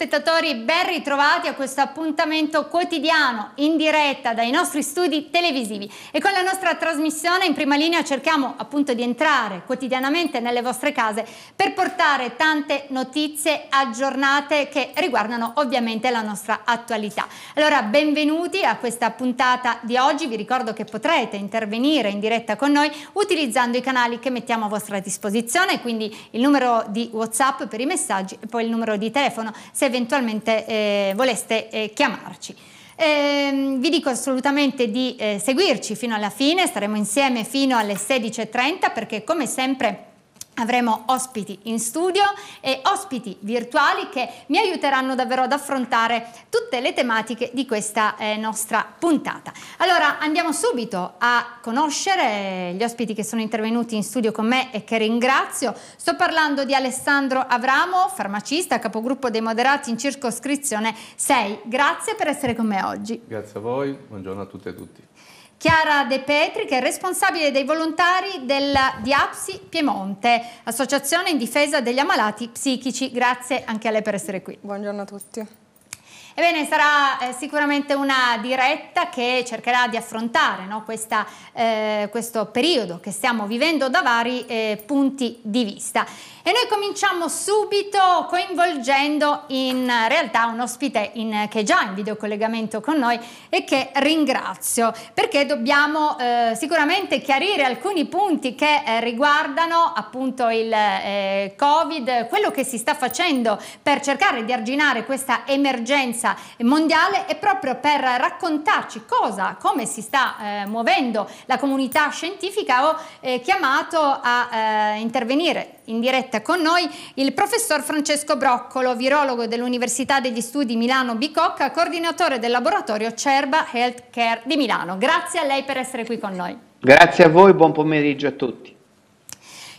spettatori, ben ritrovati a questo appuntamento quotidiano in diretta dai nostri studi televisivi e con la nostra trasmissione in prima linea cerchiamo appunto di entrare quotidianamente nelle vostre case per portare tante notizie aggiornate che riguardano ovviamente la nostra attualità. Allora benvenuti a questa puntata di oggi, vi ricordo che potrete intervenire in diretta con noi utilizzando i canali che mettiamo a vostra disposizione, quindi il numero di Whatsapp per i messaggi e poi il numero di telefono se eventualmente eh, voleste eh, chiamarci. Eh, vi dico assolutamente di eh, seguirci fino alla fine, staremo insieme fino alle 16.30 perché come sempre Avremo ospiti in studio e ospiti virtuali che mi aiuteranno davvero ad affrontare tutte le tematiche di questa eh, nostra puntata. Allora andiamo subito a conoscere gli ospiti che sono intervenuti in studio con me e che ringrazio. Sto parlando di Alessandro Avramo, farmacista, capogruppo dei moderati in circoscrizione 6. Grazie per essere con me oggi. Grazie a voi, buongiorno a tutte e a tutti. Chiara De Petri, che è responsabile dei volontari della Diapsi Piemonte, associazione in difesa degli ammalati psichici. Grazie anche a lei per essere qui. Buongiorno a tutti. Ebbene, sarà eh, sicuramente una diretta che cercherà di affrontare no, questa, eh, questo periodo che stiamo vivendo da vari eh, punti di vista. E noi cominciamo subito coinvolgendo in realtà un ospite in, che è già in videocollegamento con noi e che ringrazio perché dobbiamo eh, sicuramente chiarire alcuni punti che eh, riguardano appunto il eh, Covid, quello che si sta facendo per cercare di arginare questa emergenza finanza mondiale e proprio per raccontarci cosa, come si sta eh, muovendo la comunità scientifica ho eh, chiamato a eh, intervenire in diretta con noi il professor Francesco Broccolo, virologo dell'Università degli Studi Milano Bicocca, coordinatore del laboratorio Cerba Healthcare di Milano. Grazie a lei per essere qui con noi. Grazie a voi, buon pomeriggio a tutti.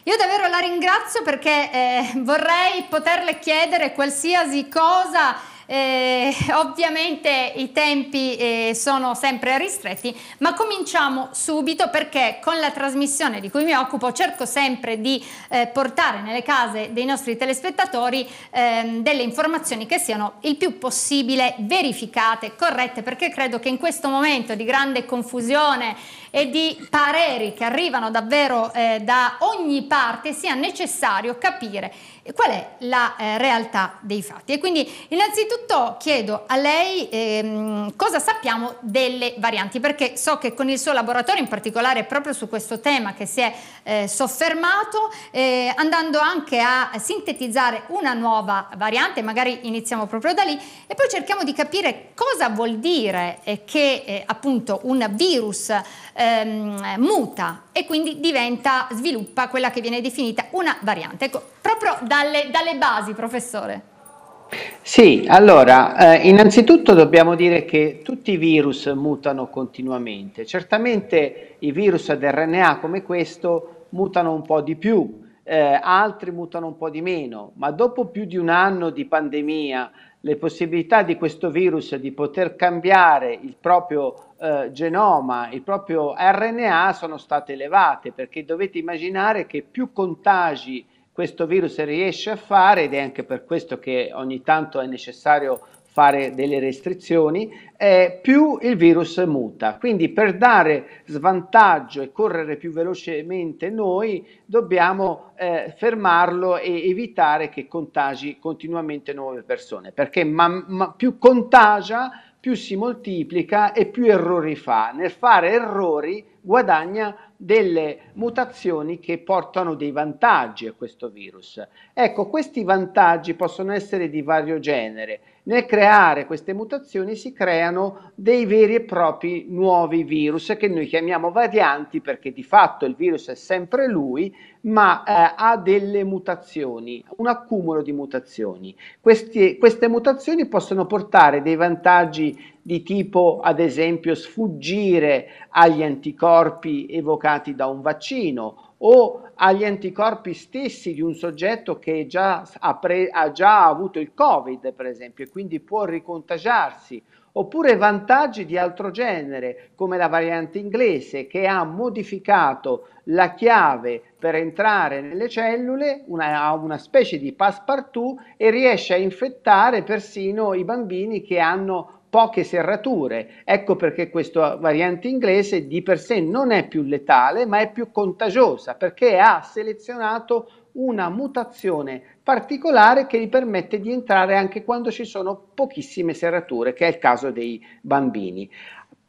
Io davvero la ringrazio perché eh, vorrei poterle chiedere qualsiasi cosa eh, ovviamente i tempi eh, sono sempre ristretti, ma cominciamo subito perché con la trasmissione di cui mi occupo cerco sempre di eh, portare nelle case dei nostri telespettatori ehm, delle informazioni che siano il più possibile verificate, corrette, perché credo che in questo momento di grande confusione e di pareri che arrivano davvero eh, da ogni parte sia necessario capire qual è la eh, realtà dei fatti. E quindi innanzitutto chiedo a lei ehm, cosa sappiamo delle varianti, perché so che con il suo laboratorio, in particolare proprio su questo tema che si è eh, soffermato, eh, andando anche a sintetizzare una nuova variante, magari iniziamo proprio da lì, e poi cerchiamo di capire cosa vuol dire eh, che eh, appunto un virus eh, ehm, muta e quindi diventa, sviluppa quella che viene definita una variante. Ecco, proprio dalle, dalle basi, professore. Sì, allora, eh, innanzitutto dobbiamo dire che tutti i virus mutano continuamente. Certamente i virus ad RNA come questo mutano un po' di più, eh, altri mutano un po' di meno, ma dopo più di un anno di pandemia le possibilità di questo virus di poter cambiare il proprio eh, genoma, il proprio RNA sono state elevate perché dovete immaginare che più contagi questo virus riesce a fare ed è anche per questo che ogni tanto è necessario fare delle restrizioni, eh, più il virus muta. Quindi per dare svantaggio e correre più velocemente noi dobbiamo eh, fermarlo e evitare che contagi continuamente nuove persone, perché ma, ma più contagia, più si moltiplica e più errori fa. Nel fare errori guadagna delle mutazioni che portano dei vantaggi a questo virus. Ecco, questi vantaggi possono essere di vario genere nel creare queste mutazioni si creano dei veri e propri nuovi virus che noi chiamiamo varianti perché di fatto il virus è sempre lui, ma eh, ha delle mutazioni, un accumulo di mutazioni. Questi, queste mutazioni possono portare dei vantaggi di tipo, ad esempio, sfuggire agli anticorpi evocati da un vaccino o agli anticorpi stessi di un soggetto che già ha, pre, ha già avuto il Covid, per esempio, e quindi può ricontagiarsi, oppure vantaggi di altro genere, come la variante inglese che ha modificato la chiave per entrare nelle cellule, una, una specie di passepartout, e riesce a infettare persino i bambini che hanno poche serrature. Ecco perché questa variante inglese di per sé non è più letale, ma è più contagiosa perché ha selezionato una mutazione particolare che gli permette di entrare anche quando ci sono pochissime serrature, che è il caso dei bambini.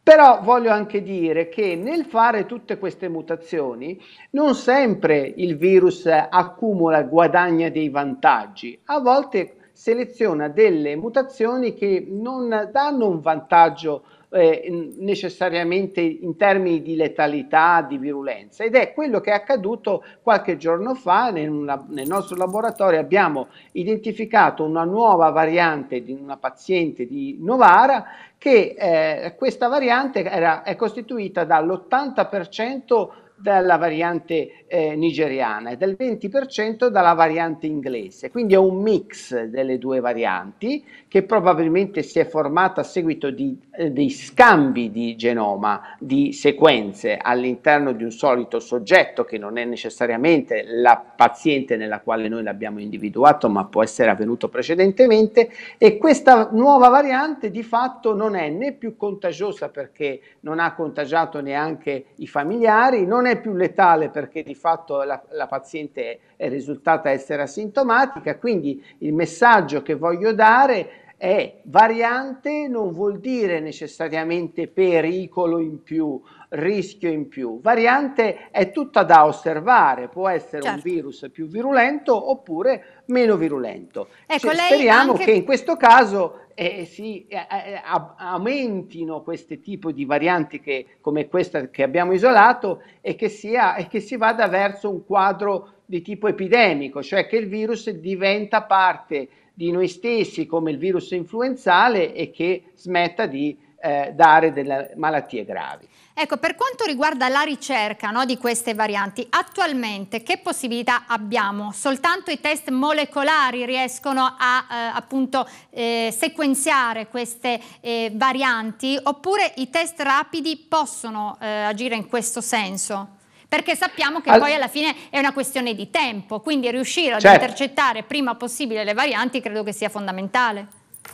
Però voglio anche dire che nel fare tutte queste mutazioni non sempre il virus accumula, guadagna dei vantaggi, a volte seleziona delle mutazioni che non danno un vantaggio eh, necessariamente in termini di letalità, di virulenza ed è quello che è accaduto qualche giorno fa una, nel nostro laboratorio abbiamo identificato una nuova variante di una paziente di Novara che eh, questa variante era, è costituita dall'80% dalla variante eh, nigeriana e del 20% dalla variante inglese. Quindi è un mix delle due varianti che probabilmente si è formata a seguito di, eh, dei scambi di genoma, di sequenze all'interno di un solito soggetto che non è necessariamente la paziente nella quale noi l'abbiamo individuato, ma può essere avvenuto precedentemente e questa nuova variante di fatto non è né più contagiosa perché non ha contagiato neanche i familiari, non è è più letale perché di fatto la, la paziente è risultata essere asintomatica, quindi il messaggio che voglio dare è variante non vuol dire necessariamente pericolo in più, rischio in più. Variante è tutta da osservare, può essere certo. un virus più virulento oppure meno virulento. Ecco, cioè, speriamo anche... che in questo caso eh, eh si eh, eh, eh aumentino questi tipi di varianti che, come questa che abbiamo isolato e che, sia, e che si vada verso un quadro di tipo epidemico, cioè che il virus diventa parte di noi stessi come il virus influenzale e che smetta di eh, dare delle malattie gravi. Ecco, per quanto riguarda la ricerca no, di queste varianti, attualmente che possibilità abbiamo? Soltanto i test molecolari riescono a eh, appunto, eh, sequenziare queste eh, varianti oppure i test rapidi possono eh, agire in questo senso? perché sappiamo che All... poi alla fine è una questione di tempo, quindi riuscire ad certo. intercettare prima possibile le varianti credo che sia fondamentale.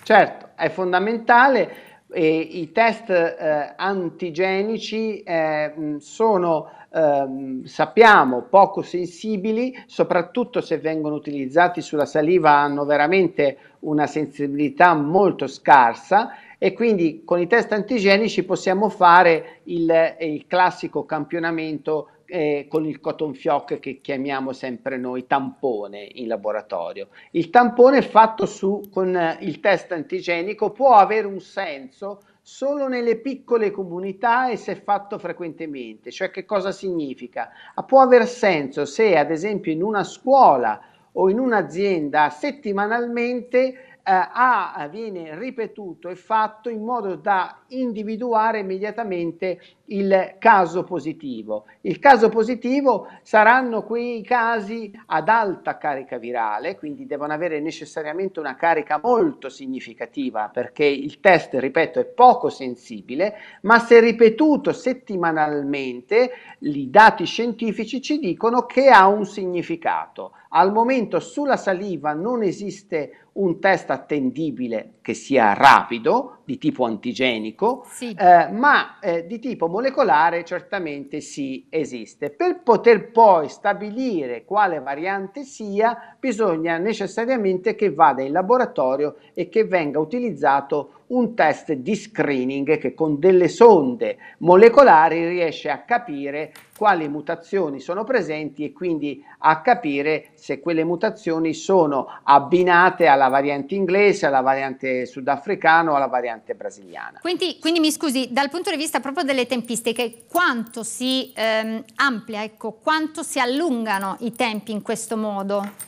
Certo, è fondamentale. E I test eh, antigenici eh, sono, eh, sappiamo, poco sensibili, soprattutto se vengono utilizzati sulla saliva hanno veramente una sensibilità molto scarsa e quindi con i test antigenici possiamo fare il, il classico campionamento eh, con il cotton fioc che chiamiamo sempre noi tampone in laboratorio. Il tampone fatto su, con eh, il test antigenico può avere un senso solo nelle piccole comunità e se fatto frequentemente. Cioè che cosa significa? Ah, può aver senso se ad esempio in una scuola o in un'azienda settimanalmente eh, a viene ripetuto e fatto in modo da individuare immediatamente il caso positivo. Il caso positivo saranno quei casi ad alta carica virale, quindi devono avere necessariamente una carica molto significativa perché il test, ripeto, è poco sensibile, ma se ripetuto settimanalmente, i dati scientifici ci dicono che ha un significato. Al momento sulla saliva non esiste un un test attendibile che sia rapido, di tipo antigenico, sì. eh, ma eh, di tipo molecolare certamente sì esiste. Per poter poi stabilire quale variante sia, bisogna necessariamente che vada in laboratorio e che venga utilizzato un test di screening che con delle sonde molecolari riesce a capire quali mutazioni sono presenti e quindi a capire se quelle mutazioni sono abbinate alla variante inglese, alla variante sudafricana o alla variante variante brasiliana. Quindi, quindi, mi scusi, dal punto di vista proprio delle tempistiche, quanto si ehm, amplia, ecco, quanto si allungano i tempi in questo modo?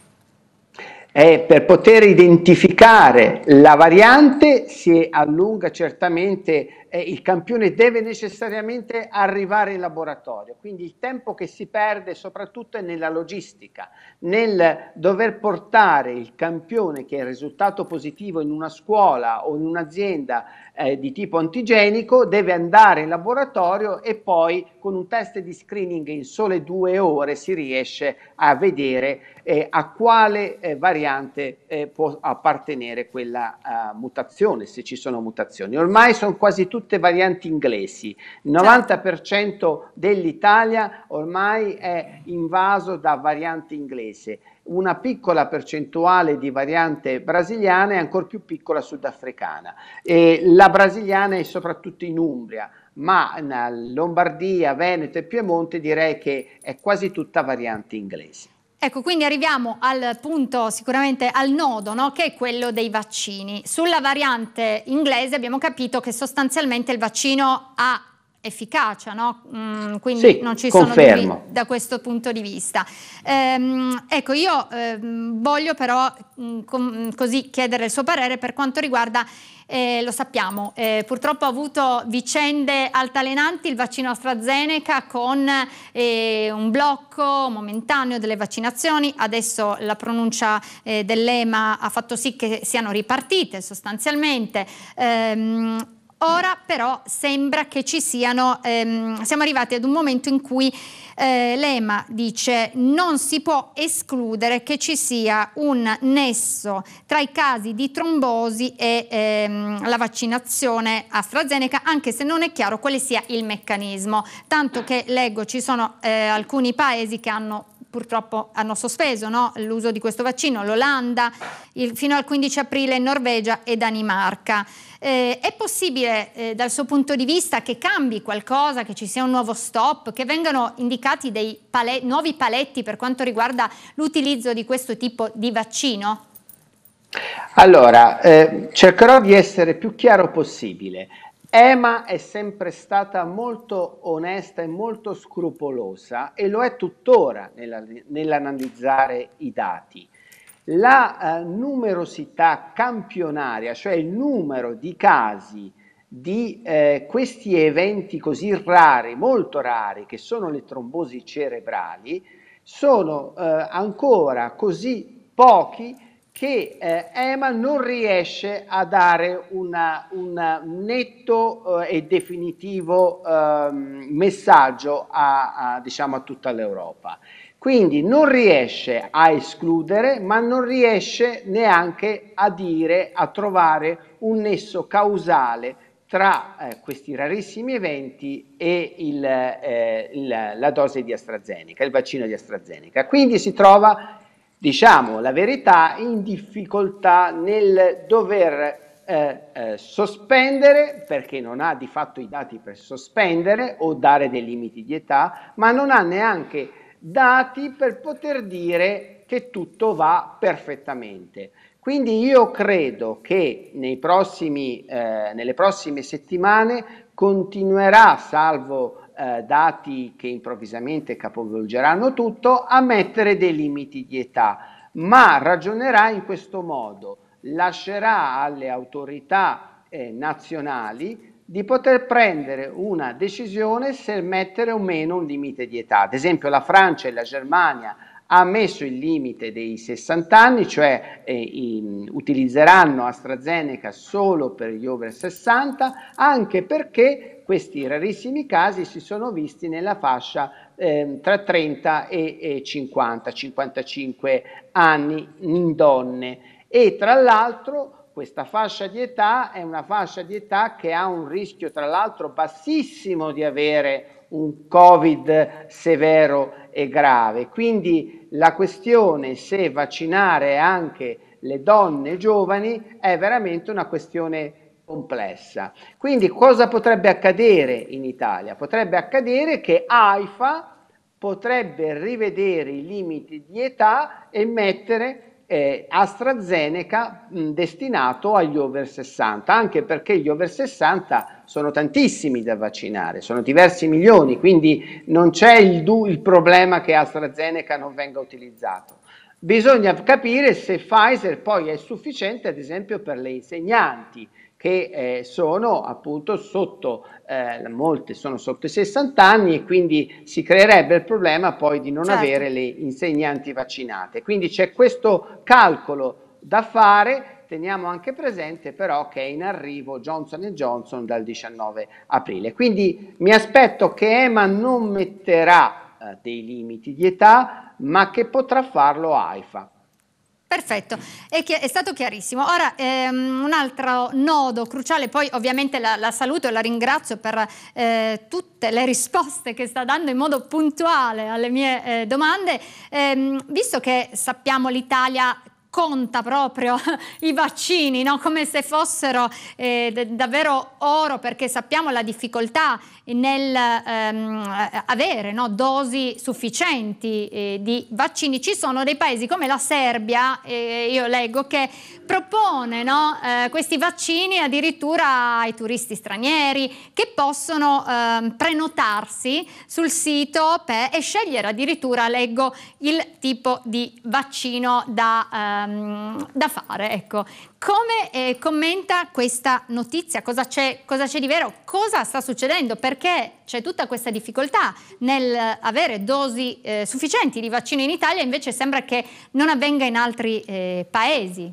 eh, per poter identificare la variante si allunga certamente, eh, il campione deve necessariamente arrivare in laboratorio, quindi il tempo che si perde soprattutto è nella logistica, nel dover portare il campione che è risultato positivo in una scuola o in un'azienda eh, di tipo antigenico, deve andare in laboratorio e poi con un test di screening in sole due ore si riesce a vedere eh, a quale eh, variante eh, può appartenere quella eh, mutazione, se ci sono mutazioni. Ormai sono quasi tutte varianti inglesi, il 90% certo. dell'Italia ormai è invaso da varianti inglesi una piccola percentuale di variante brasiliana e ancora più piccola sudafricana. E la brasiliana è soprattutto in Umbria, ma in eh, Lombardia, Veneto e Piemonte direi che è quasi tutta variante inglese. Ecco, quindi arriviamo al punto, sicuramente al nodo, no? che è quello dei vaccini. Sulla variante inglese abbiamo capito che sostanzialmente il vaccino ha efficacia, no? mm, quindi sì, non ci confermo. sono dubbi da questo punto di vista. Ehm, ecco, io ehm, voglio però mh, mm, com- così chiedere il suo parere per quanto riguarda eh, lo sappiamo, eh, purtroppo ha avuto vicende altalenanti il vaccino AstraZeneca con eh, un blocco momentaneo delle vaccinazioni, adesso la pronuncia eh, dell'EMA ha fatto sì che siano ripartite sostanzialmente. Ehm, Ora però sembra che ci siano, ehm, siamo arrivati ad un momento in cui eh, l'EMA dice non si può escludere che ci sia un nesso tra i casi di trombosi e ehm, la vaccinazione AstraZeneca, anche se non è chiaro quale sia il meccanismo, tanto che leggo ci sono eh, alcuni paesi che hanno purtroppo hanno sospeso no? l'uso di questo vaccino, l'Olanda, il, fino al 15 aprile Norvegia e Danimarca. Eh, è possibile eh, dal suo punto di vista che cambi qualcosa, che ci sia un nuovo stop, che vengano indicati dei pale- nuovi paletti per quanto riguarda l'utilizzo di questo tipo di vaccino? Allora, eh, cercherò di essere più chiaro possibile. Emma è sempre stata molto onesta e molto scrupolosa e lo è tuttora nella, nell'analizzare i dati. La eh, numerosità campionaria, cioè il numero di casi di eh, questi eventi così rari, molto rari, che sono le trombosi cerebrali, sono eh, ancora così pochi che eh, EMA non riesce a dare un netto eh, e definitivo eh, messaggio a, a, diciamo, a tutta l'Europa. Quindi non riesce a escludere, ma non riesce neanche a dire, a trovare un nesso causale tra eh, questi rarissimi eventi e il, eh, il, la dose di AstraZeneca, il vaccino di AstraZeneca. Quindi si trova diciamo la verità, in difficoltà nel dover eh, eh, sospendere perché non ha di fatto i dati per sospendere o dare dei limiti di età, ma non ha neanche dati per poter dire che tutto va perfettamente. Quindi io credo che nei prossimi, eh, nelle prossime settimane continuerà, salvo eh, dati che improvvisamente capovolgeranno tutto, a mettere dei limiti di età, ma ragionerà in questo modo, lascerà alle autorità eh, nazionali di poter prendere una decisione se mettere o meno un limite di età. Ad esempio la Francia e la Germania ha messo il limite dei 60 anni, cioè eh, in, utilizzeranno AstraZeneca solo per gli over 60, anche perché questi rarissimi casi si sono visti nella fascia eh, tra 30 e, e 50, 55 anni in donne. E tra l'altro questa fascia di età è una fascia di età che ha un rischio tra l'altro bassissimo di avere un covid severo e grave. Quindi la questione se vaccinare anche le donne giovani è veramente una questione complessa. Quindi cosa potrebbe accadere in Italia? Potrebbe accadere che AIFA potrebbe rivedere i limiti di età e mettere eh, AstraZeneca mh, destinato agli over 60, anche perché gli over 60 sono tantissimi da vaccinare, sono diversi milioni, quindi non c'è il, il problema che AstraZeneca non venga utilizzato. Bisogna capire se Pfizer poi è sufficiente, ad esempio, per le insegnanti, che eh, sono appunto sotto, eh, molte sono sotto i 60 anni e quindi si creerebbe il problema poi di non certo. avere le insegnanti vaccinate. Quindi c'è questo calcolo da fare, teniamo anche presente però che è in arrivo Johnson Johnson dal 19 aprile. Quindi mi aspetto che EMA non metterà eh, dei limiti di età, ma che potrà farlo AIFA. Perfetto, è, chi- è, stato chiarissimo. Ora ehm, un altro nodo cruciale, poi ovviamente la, la saluto e la ringrazio per eh, tutte le risposte che sta dando in modo puntuale alle mie eh, domande, ehm, visto che sappiamo l'Italia conta proprio i vaccini, no? come se fossero eh, davvero oro, perché sappiamo la difficoltà nel ehm, eh, avere no? dosi sufficienti eh, di vaccini. Ci sono dei paesi come la Serbia, eh, io leggo, che propone no? Eh, questi vaccini addirittura ai turisti stranieri che possono ehm, prenotarsi sul sito e scegliere addirittura, leggo, il tipo di vaccino da eh, Ehm, da fare. Ecco. Come eh, commenta questa notizia? Cosa c'è, di vero? Cosa sta succedendo? Perché c'è tutta questa difficoltà nel avere dosi eh, sufficienti di vaccino in Italia, invece sembra che non avvenga in altri eh, paesi.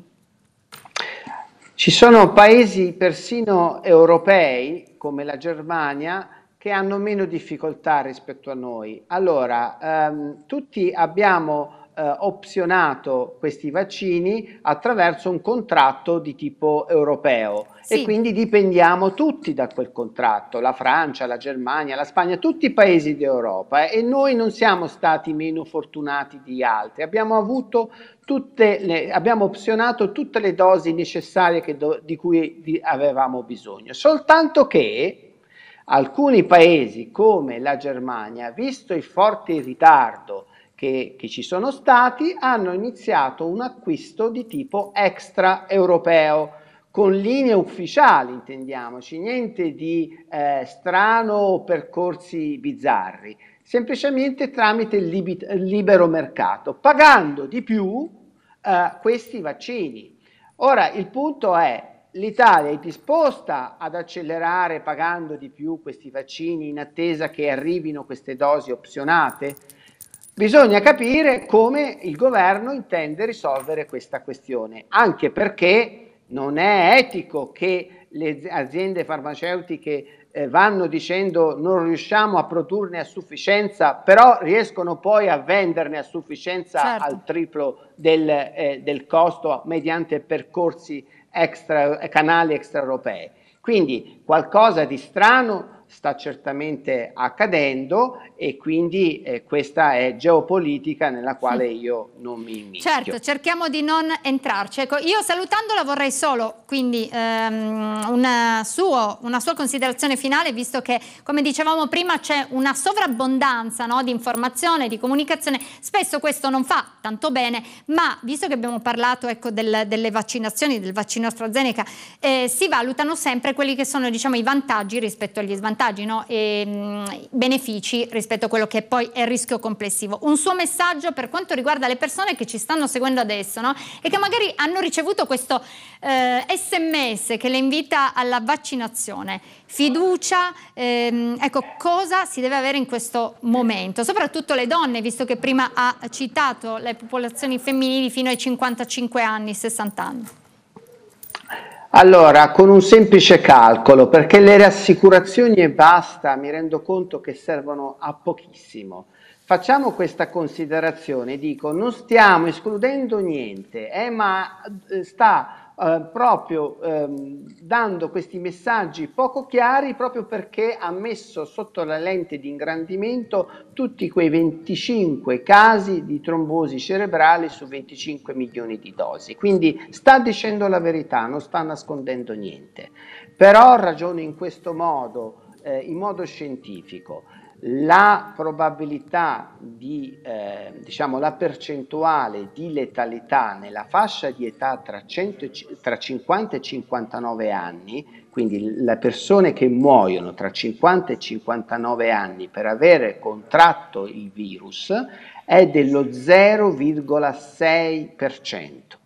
Ci sono paesi persino europei come la Germania che hanno meno difficoltà rispetto a noi. Allora, ehm, tutti abbiamo eh, opzionato questi vaccini attraverso un contratto di tipo europeo sì. e quindi dipendiamo tutti da quel contratto, la Francia, la Germania, la Spagna, tutti i paesi d'Europa eh, e noi non siamo stati meno fortunati di altri, abbiamo avuto tutte le, abbiamo opzionato tutte le dosi necessarie do, di cui di, avevamo bisogno, soltanto che alcuni paesi come la Germania, visto il forte ritardo che, che ci sono stati hanno iniziato un acquisto di tipo extra europeo con linee ufficiali, intendiamoci, niente di eh, strano o percorsi bizzarri, semplicemente tramite il libero mercato, pagando di più eh, questi vaccini. Ora, il punto è, l'Italia è disposta ad accelerare pagando di più questi vaccini in attesa che arrivino queste dosi opzionate? Bisogna capire come il governo intende risolvere questa questione, anche perché non è etico che le aziende farmaceutiche eh, vanno dicendo non riusciamo a produrne a sufficienza, però riescono poi a venderne a sufficienza certo. al triplo del, eh, del costo mediante percorsi extra, canali extraeuropei. Quindi qualcosa di strano sta certamente accadendo e quindi eh, questa è geopolitica nella quale sì. io non mi inizio. Certo, cerchiamo di non entrarci. Ecco, io salutandola vorrei solo quindi ehm, una, suo, una, sua considerazione finale, visto che come dicevamo prima c'è una sovrabbondanza no, di informazione, di comunicazione, spesso questo non fa tanto bene, ma visto che abbiamo parlato ecco, del, delle vaccinazioni, del vaccino AstraZeneca, eh, si valutano sempre quelli che sono diciamo, i vantaggi rispetto agli svantaggi vantaggi no? e mh, mm, benefici rispetto a quello che poi è il rischio complessivo. Un suo messaggio per quanto riguarda le persone che ci stanno seguendo adesso no? e che magari hanno ricevuto questo eh, sms che le invita alla vaccinazione, fiducia, ehm, ecco cosa si deve avere in questo momento, soprattutto le donne, visto che prima ha citato le popolazioni femminili fino ai 55 anni, 60 anni. Allora, con un semplice calcolo, perché le rassicurazioni e basta, mi rendo conto che servono a pochissimo. Facciamo questa considerazione, dico, non stiamo escludendo niente, eh, ma eh, sta eh, proprio ehm, dando questi messaggi poco chiari proprio perché ha messo sotto la lente di ingrandimento tutti quei 25 casi di trombosi cerebrale su 25 milioni di dosi. Quindi sta dicendo la verità, non sta nascondendo niente. Però ragiona in questo modo, eh, in modo scientifico la probabilità di, eh, diciamo, la percentuale di letalità nella fascia di età tra, 100, tra 50 e 59 anni, quindi le persone che muoiono tra 50 e 59 anni per avere contratto il virus, è dello 0,6%.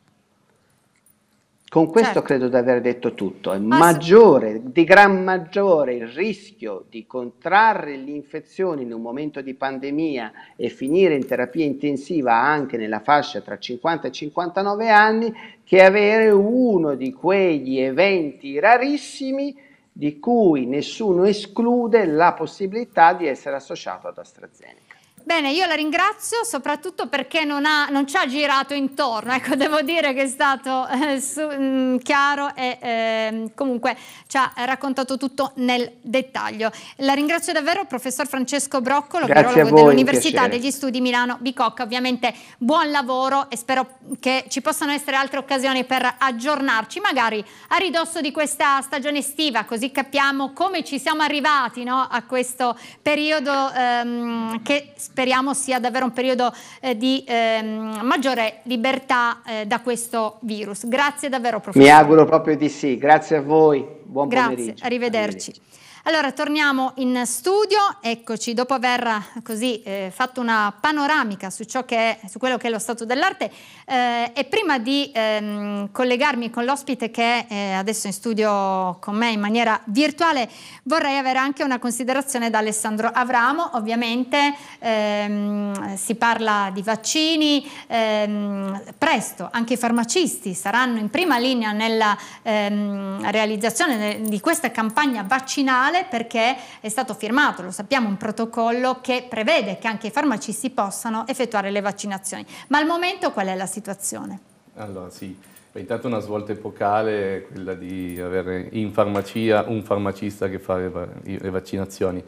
Con questo certo. credo di aver detto tutto, è maggiore, di gran maggiore il rischio di contrarre l'infezione in un momento di pandemia e finire in terapia intensiva anche nella fascia tra 50 e 59 anni che avere uno di quegli eventi rarissimi di cui nessuno esclude la possibilità di essere associato ad AstraZeneca. Bene, io la ringrazio soprattutto perché non, ha, non, ci ha girato intorno, ecco devo dire che è stato eh, su, mh, mm, chiaro e eh, comunque ci ha raccontato tutto nel dettaglio. La ringrazio davvero professor Francesco Broccolo, Grazie dell'Università degli Studi Milano Bicocca, ovviamente buon lavoro e spero che ci possano essere altre occasioni per aggiornarci, magari a ridosso di questa stagione estiva, così capiamo come ci siamo arrivati no, a questo periodo ehm, che spero speriamo sia davvero un periodo eh, di ehm, maggiore libertà eh, da questo virus. Grazie davvero professore. Mi auguro proprio di sì, grazie a voi, buon grazie, pomeriggio. Arrivederci. arrivederci. Allora, torniamo in studio, eccoci, dopo aver eh, così eh, fatto una panoramica su, è, su, quello che è lo stato dell'arte eh, e prima di ehm, collegarmi con l'ospite che è eh, adesso in studio con me in maniera virtuale, vorrei avere anche una considerazione da Alessandro Avramo, ovviamente ehm, si parla di vaccini, ehm, presto anche i farmacisti saranno in prima linea nella ehm, realizzazione di questa campagna vaccinale mondiale perché è stato firmato, lo sappiamo, un protocollo che prevede che anche i farmacisti possano effettuare le vaccinazioni. Ma al momento qual è la situazione? Allora sì, intanto una svolta epocale è quella di avere in farmacia un farmacista che fa le vaccinazioni.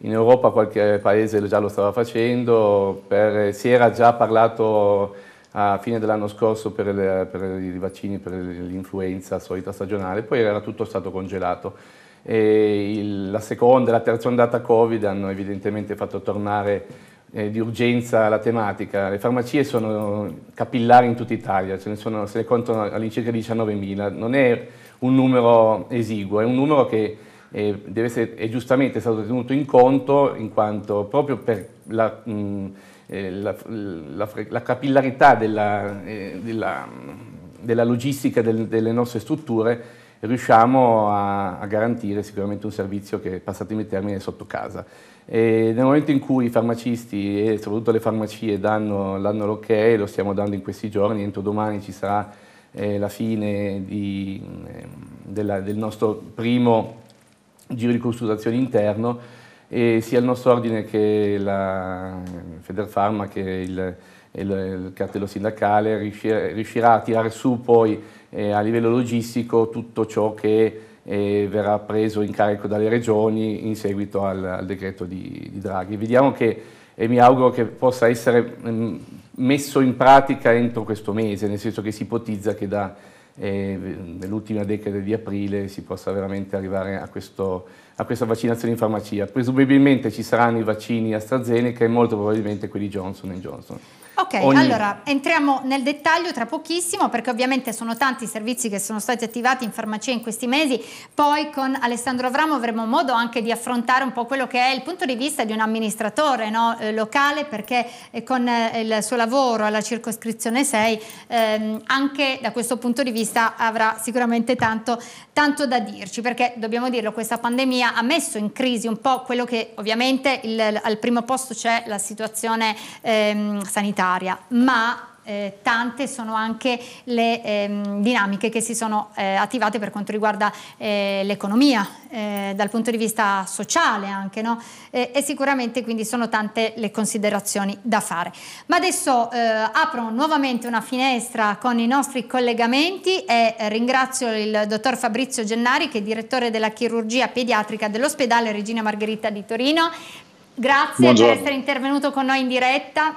In Europa qualche paese già lo stava facendo, per, si era già parlato a fine dell'anno scorso per, le, per i vaccini per l'influenza solita stagionale, poi era tutto stato congelato il, la seconda e la terza ondata Covid hanno evidentemente fatto tornare eh, di urgenza la tematica. Le farmacie sono capillari in tutta Italia, ce ne sono, se ne contano all'incirca 19.000, non è un numero esiguo, è un numero che eh, deve essere, è giustamente stato tenuto in conto in quanto proprio per la... Mh, eh, la, la, la, capillarità della, eh, della, della logistica del, delle nostre strutture riusciamo a, a, garantire sicuramente un servizio che, passatemi il termine, è sotto casa. E nel momento in cui i farmacisti e soprattutto le farmacie danno, danno l'ok, lo stiamo dando in questi giorni, entro domani ci sarà eh, la fine di, eh, della, del nostro primo giro di consultazione interno, e sia il nostro ordine che la ehm, Federfarma che il, il, il cartello sindacale riuscirà, riuscirà a tirare su poi eh, a livello logistico tutto ciò che eh, verrà preso in carico dalle regioni in seguito al, al decreto di, di, Draghi. Vediamo che, e mi auguro che possa essere mm, messo in pratica entro questo mese, nel senso che si ipotizza che da eh, nell'ultima decade di aprile si possa veramente arrivare a, questo, a, questa vaccinazione in farmacia. Presumibilmente ci saranno i vaccini AstraZeneca e molto probabilmente quelli Johnson Johnson. Ok, Ogni... allora entriamo nel dettaglio tra pochissimo perché ovviamente sono tanti i servizi che sono stati attivati in farmacia in questi mesi, poi con Alessandro Avramo avremo modo anche di affrontare un po' quello che è il punto di vista di un amministratore no, eh, locale perché eh, con eh, il suo lavoro alla circoscrizione 6 ehm, anche da questo punto di vista avrà sicuramente tanto, tanto, da dirci perché dobbiamo dirlo questa pandemia ha messo in crisi un po' quello che ovviamente il, al primo posto c'è la situazione ehm, sanitaria comunitaria, ma eh, tante sono anche le ehm, dinamiche che si sono eh, attivate per quanto riguarda eh, l'economia, eh, dal punto di vista sociale anche, no? e sicuramente quindi sono tante le considerazioni da fare. Ma adesso eh, apro nuovamente una finestra con i nostri collegamenti e ringrazio il dottor Fabrizio Gennari che è direttore della chirurgia pediatrica dell'ospedale Regina Margherita di Torino. Grazie Buongiorno. per essere intervenuto con noi in diretta.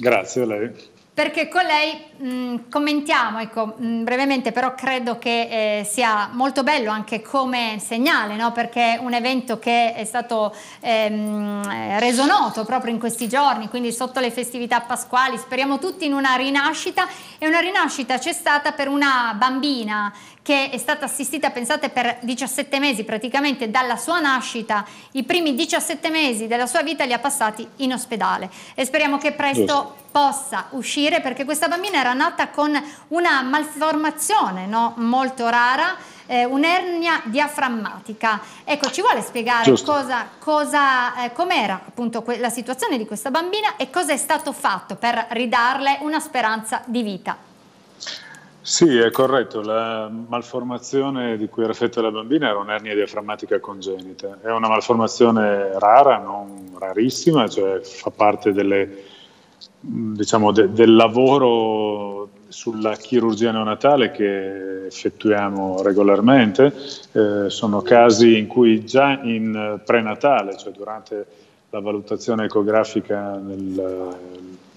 Grazie a lei. Perché con lei mh, mm, commentiamo, ecco, mh, mm, brevemente però credo che eh, sia molto bello anche come segnale, no? perché un evento che è stato ehm, eh, reso noto proprio in questi giorni, quindi sotto le festività pasquali, speriamo tutti in una rinascita e una rinascita c'è stata per una bambina che è stata assistita, pensate, per 17 mesi praticamente dalla sua nascita, i primi 17 mesi della sua vita li ha passati in ospedale e speriamo che presto Giusto. possa uscire perché questa bambina era era nata con una malformazione no? molto rara, eh, un'ernia diaframmatica. Ecco, ci vuole spiegare cosa, cosa, eh, com'era appunto la situazione di questa bambina e cosa è stato fatto per ridarle una speranza di vita? Sì, è corretto. La malformazione di cui era affetta la bambina era un'ernia diaframmatica congenita. È una malformazione rara, non rarissima, cioè fa parte delle diciamo, de, del lavoro sulla chirurgia neonatale che effettuiamo regolarmente. Eh, sono casi in cui già in eh, prenatale, cioè durante la valutazione ecografica nel,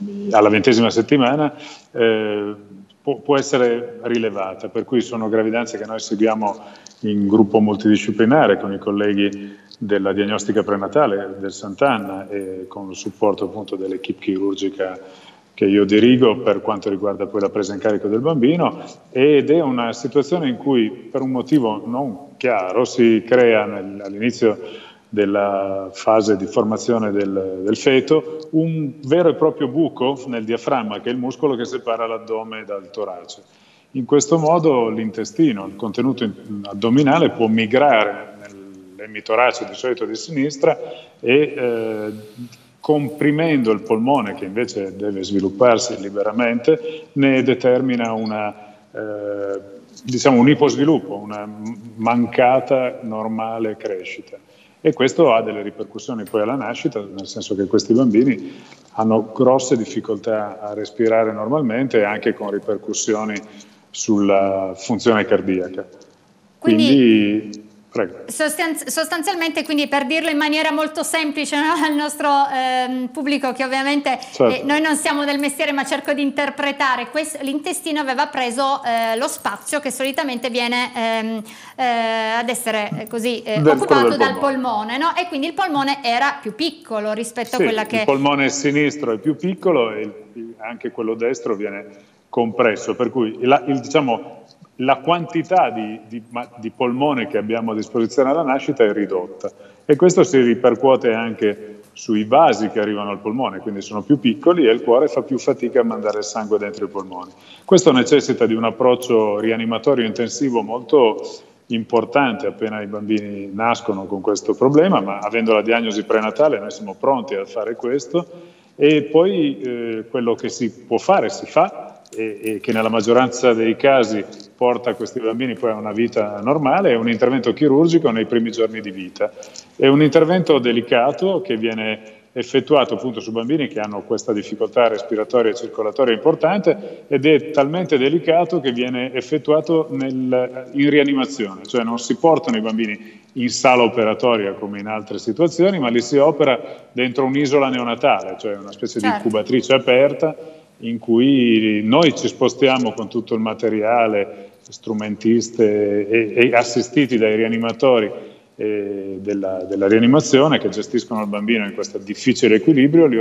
eh, alla ventesima settimana, eh, può, può essere rilevata, per cui sono gravidanze che noi seguiamo in gruppo multidisciplinare con i colleghi della diagnostica prenatale del Sant'Anna e con il supporto appunto dell'equipe chirurgica che io dirigo per quanto riguarda poi la presa in carico del bambino ed è una situazione in cui per un motivo non chiaro si crea nel, all'inizio della fase di formazione del, del, feto un vero e proprio buco nel diaframma che è il muscolo che separa l'addome dal torace. In questo modo l'intestino, il contenuto addominale può migrare il di solito di sinistra e eh, comprimendo il polmone che invece deve svilupparsi liberamente ne determina una, eh, diciamo un iposviluppo, una mancata normale crescita. E questo ha delle ripercussioni poi alla nascita, nel senso che questi bambini hanno grosse difficoltà a respirare normalmente e anche con ripercussioni sulla funzione cardiaca. Quindi, Quindi Sostanz- sostanzialmente, quindi per dirlo in maniera molto semplice no? al nostro ehm, pubblico, che ovviamente eh, certo. eh, noi non siamo del mestiere, ma cerco di interpretare, questo, l'intestino aveva preso eh, lo spazio che solitamente viene ehm, eh, ad essere eh, così eh, occupato dal polmone, no? e quindi il polmone era più piccolo rispetto sì, a quella che. Il polmone sinistro è più piccolo e anche quello destro viene compresso, per cui la, il, diciamo, la quantità di, di, di, polmone che abbiamo a disposizione alla nascita è ridotta e questo si ripercuote anche sui vasi che arrivano al polmone, quindi sono più piccoli e il cuore fa più fatica a mandare il sangue dentro i polmoni. Questo necessita di un approccio rianimatorio intensivo molto importante appena i bambini nascono con questo problema, ma avendo la diagnosi prenatale noi siamo pronti a fare questo e poi eh, quello che si può fare si fa e, e che nella maggioranza dei casi porta questi bambini poi a una vita normale, è un intervento chirurgico nei primi giorni di vita. È un intervento delicato che viene effettuato appunto su bambini che hanno questa difficoltà respiratoria e circolatoria importante ed è talmente delicato che viene effettuato nel, in rianimazione, cioè non si portano i bambini in sala operatoria come in altre situazioni, ma li si opera dentro un'isola neonatale, cioè una specie certo. di incubatrice aperta in cui noi ci spostiamo con tutto il materiale, strumentiste e, e assistiti dai rianimatori eh, della, della, rianimazione che gestiscono il bambino in questo difficile equilibrio, li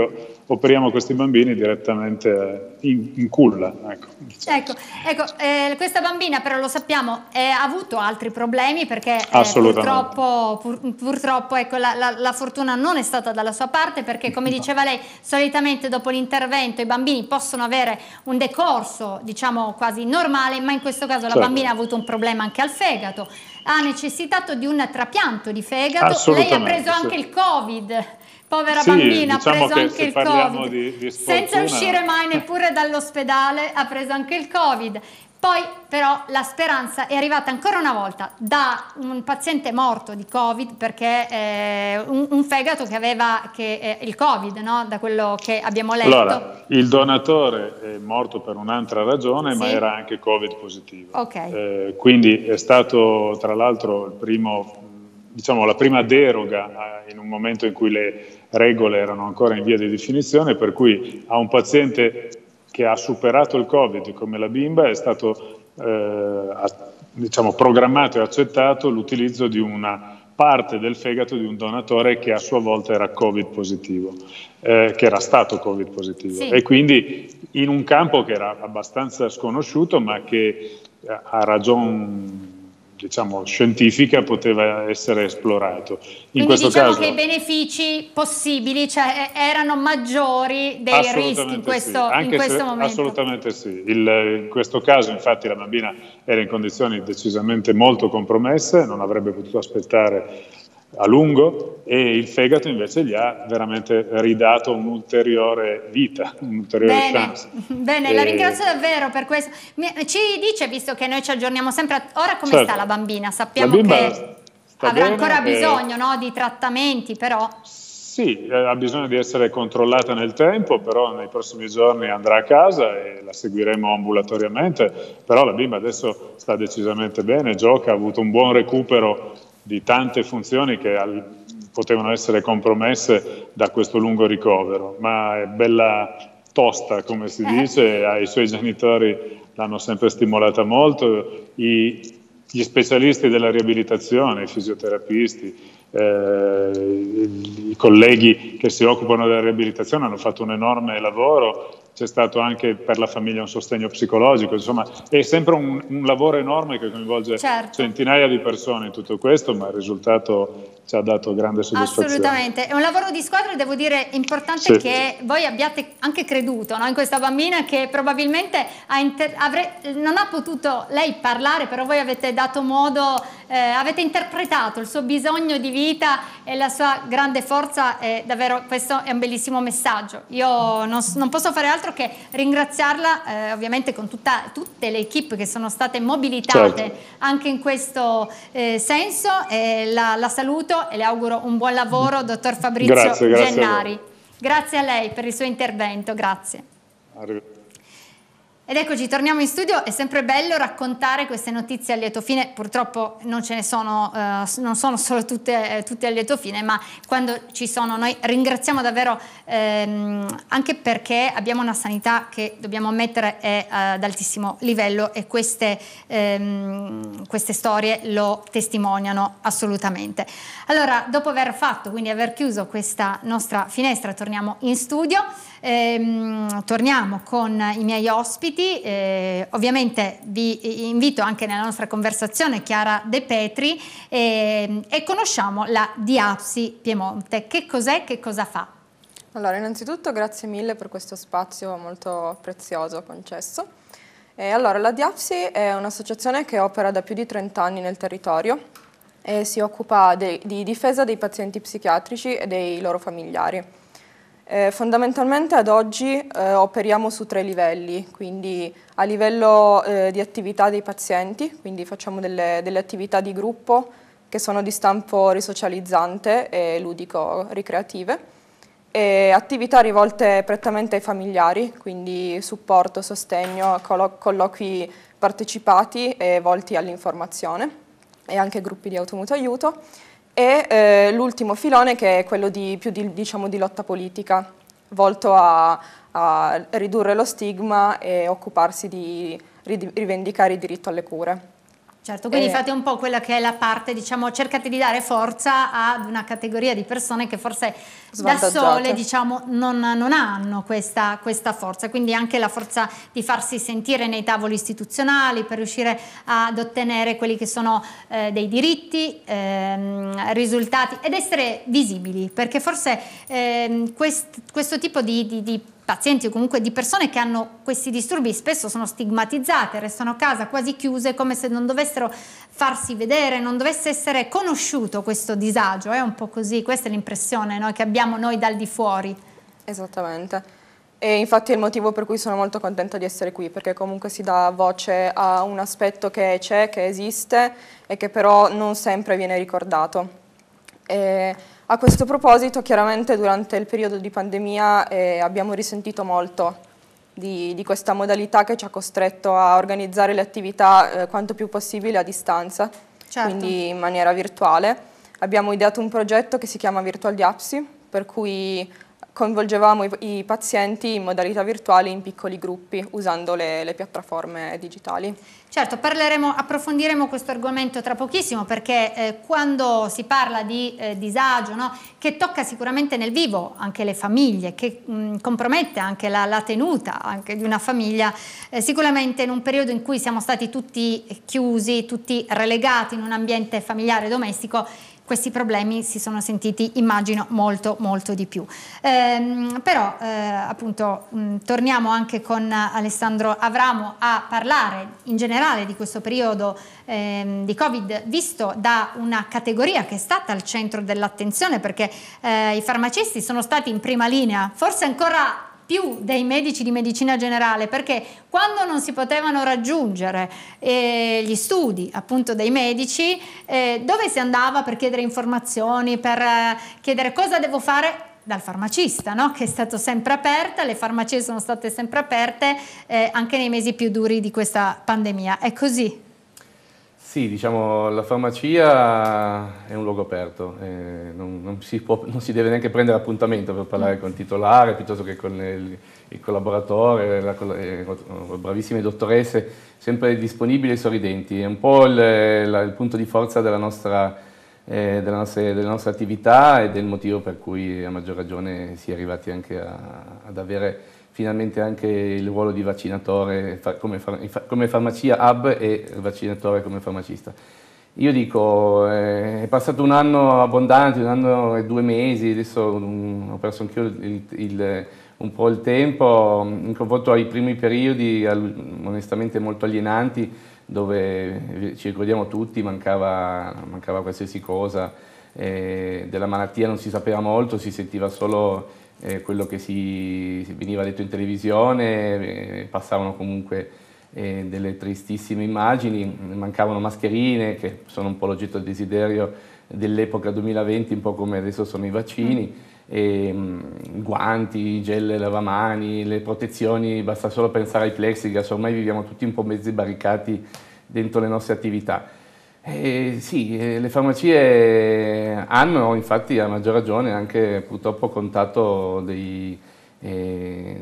operiamo questi bambini direttamente eh, in, in culla. Ecco, diciamo. ecco, ecco eh, questa bambina però lo sappiamo eh, ha avuto altri problemi perché eh, purtroppo, pur, purtroppo ecco, la, la, la, fortuna non è stata dalla sua parte perché come diceva lei solitamente dopo l'intervento i bambini possono avere un decorso diciamo quasi normale ma in questo caso certo. la bambina ha avuto un problema anche al fegato ha necessitato di un trapianto di fegato, lei ha preso anche il Covid. Povera sì, bambina, diciamo ha preso anche il Covid. Di, di Senza uscire mai neppure dall'ospedale, ha preso anche il Covid. Poi però la speranza è arrivata ancora una volta da un paziente morto di Covid perché eh, un, un, fegato che aveva che, eh, il Covid, no? da quello che abbiamo letto. Allora, il donatore è morto per un'altra ragione, sì. ma era anche Covid positivo. Okay. Eh, quindi è stato tra l'altro primo, diciamo, la prima deroga eh, in un momento in cui le regole erano ancora in via di definizione, per cui a un paziente che ha superato il Covid come la bimba è stato eh, diciamo, programmato e accettato l'utilizzo di una parte del fegato di un donatore che a sua volta era Covid positivo, eh, che era stato Covid positivo. Sì. E quindi in un campo che era abbastanza sconosciuto, ma che eh, ha ragione diciamo, scientifica poteva essere esplorato. In Quindi questo diciamo caso, che i benefici possibili cioè, erano maggiori dei rischi in questo, sì. in questo se, momento. Assolutamente sì. Il, in questo caso infatti la bambina era in condizioni decisamente molto compromesse, non avrebbe potuto aspettare a lungo e il fegato invece gli ha veramente ridato un'ulteriore vita, un'ulteriore bene, chance. Bene, e... la ringrazio davvero per questo. Ci dice, visto che noi ci aggiorniamo sempre, ora come certo. sta la bambina? Sappiamo la che avrà ancora bisogno e... no, di trattamenti, però... Sì, eh, ha bisogno di essere controllata nel tempo, però nei prossimi giorni andrà a casa e la seguiremo ambulatoriamente, però la bimba adesso sta decisamente bene, gioca, ha avuto un buon recupero di tante funzioni che al, potevano essere compromesse da questo lungo ricovero, ma è bella tosta, come si eh. dice, ai suoi genitori l'hanno sempre stimolata molto, I, gli specialisti della riabilitazione, i fisioterapisti, eh, i colleghi che si occupano della riabilitazione hanno fatto un enorme lavoro c'è stato anche per la famiglia un sostegno psicologico, insomma è sempre un, un lavoro enorme che coinvolge certo. centinaia di persone in tutto questo, ma il risultato ci ha dato grande soddisfazione. Assolutamente, è un lavoro di squadra e devo dire importante sì. che voi abbiate anche creduto no? in questa bambina che probabilmente ha non ha potuto lei parlare, però voi avete dato modo, eh, avete interpretato il suo bisogno di vita e la sua grande forza, è davvero questo è un bellissimo messaggio. Io non, non posso fare altro altro che ringraziarla eh, ovviamente con tutta, tutte le equip che sono state mobilitate certo. anche in questo eh, senso. La, la, saluto e le auguro un buon lavoro, mm. dottor Fabrizio grazie, grazie Gennari. A grazie a lei per il suo intervento, grazie. Arrivederci. Ed eccoci, torniamo in studio, è sempre bello raccontare queste notizie a lieto fine, purtroppo non ce ne sono, eh, non sono solo tutte, eh, tutte, a lieto fine, ma quando ci sono noi ringraziamo davvero ehm, anche perché abbiamo una sanità che dobbiamo ammettere è eh, ad altissimo livello e queste, ehm, queste storie lo testimoniano assolutamente. Allora, dopo aver fatto, quindi aver chiuso questa nostra finestra, torniamo in studio. Ehm, torniamo con i miei ospiti, eh, ovviamente vi invito anche nella nostra conversazione Chiara De Petri eh, e conosciamo la Diapsi Piemonte. Che cos'è, che cosa fa? Allora, innanzitutto grazie mille per questo spazio molto prezioso concesso. Eh, allora, la Diapsi è un'associazione che opera da più di 30 anni nel territorio e si occupa de di difesa dei pazienti psichiatrici e dei loro familiari. Eh, fondamentalmente ad oggi eh, operiamo su tre livelli, quindi a livello eh, di attività dei pazienti, quindi facciamo delle, delle, attività di gruppo che sono di stampo risocializzante e ludico-ricreative, e attività rivolte prettamente ai familiari, quindi supporto, sostegno, collo colloqui partecipati e volti all'informazione e anche gruppi di automuto aiuto e eh, l'ultimo filone che è quello di, più di, diciamo, di lotta politica, volto a, a, ridurre lo stigma e occuparsi di rivendicare il diritto alle cure. Certo, quindi eh, fate un po' quella che è la parte, diciamo, cercate di dare forza ad una categoria di persone che forse da sole diciamo, non, non hanno questa, questa, forza, quindi anche la forza di farsi sentire nei tavoli istituzionali per riuscire ad ottenere quelli che sono eh, dei diritti, ehm, risultati ed essere visibili, perché forse ehm, quest, questo tipo di, di, di pazienti o comunque di persone che hanno questi disturbi spesso sono stigmatizzate, restano a casa quasi chiuse come se non dovessero farsi vedere, non dovesse essere conosciuto questo disagio, è un po' così, questa è l'impressione no? che abbiamo noi dal di fuori. Esattamente. E infatti è il motivo per cui sono molto contenta di essere qui, perché comunque si dà voce a un aspetto che c'è, che esiste e che però non sempre viene ricordato. E a questo proposito, chiaramente durante il periodo di pandemia eh, abbiamo risentito molto di, di, questa modalità che ci ha costretto a organizzare le attività eh, quanto più possibile a distanza, certo. quindi in maniera virtuale. Abbiamo ideato un progetto che si chiama Virtual Diapsi, per cui coinvolgevamo i, i, pazienti in modalità virtuale in piccoli gruppi usando le, le piattaforme digitali. Certo, parleremo, approfondiremo questo argomento tra pochissimo perché eh, quando si parla di eh, disagio, no, che tocca sicuramente nel vivo anche le famiglie, che mh, mm, compromette anche la, la tenuta anche di una famiglia, eh, sicuramente in un periodo in cui siamo stati tutti chiusi, tutti relegati in un ambiente familiare domestico, questi problemi si sono sentiti, immagino, molto molto di più. Ehm, però eh, appunto mh, mm, torniamo anche con Alessandro Avramo a parlare in generale di questo periodo ehm, di Covid visto da una categoria che è stata al centro dell'attenzione perché eh, i farmacisti sono stati in prima linea, forse ancora più dei medici di medicina generale perché quando non si potevano raggiungere eh, gli studi appunto dei medici, eh, dove si andava per chiedere informazioni, per eh, chiedere cosa devo fare? dal farmacista, no? che è stato sempre aperta, le farmacie sono state sempre aperte eh, anche nei mesi più duri di questa pandemia. È così. Sì, diciamo la farmacia è un luogo aperto, eh, non, non, si può, non, si deve neanche prendere appuntamento per parlare con il titolare piuttosto che con il, il collaboratore, la, eh, bravissime dottoresse, sempre disponibili e sorridenti. È un po' il, la, il punto di forza della nostra, eh, della, nostra, della nostra, attività ed è il motivo per cui a maggior ragione si è arrivati anche a, ad avere finalmente anche il ruolo di vaccinatore come, come farmacia hub e vaccinatore come farmacista. Io dico, eh, è passato un anno abbondante, un anno e due mesi, adesso mm, ho perso anch'io il, il, un po' il tempo, mm, in confronto ai primi periodi onestamente molto alienanti, dove eh, ci ricordiamo tutti, mancava, mancava qualsiasi cosa, eh, della malattia non si sapeva molto, si sentiva solo eh, quello che si, si, veniva detto in televisione, eh, passavano comunque eh, delle tristissime immagini, mm, mancavano mascherine che sono un po' l'oggetto del desiderio dell'epoca 2020, un po' come adesso sono i vaccini, mm. e, mh, mm, guanti, gel lavamani, le protezioni, basta solo pensare ai plexiglass, ormai viviamo tutti un po' mezzi barricati dentro le nostre attività. Eh, sì, eh, le farmacie hanno infatti a maggior ragione anche purtroppo contato dei, eh,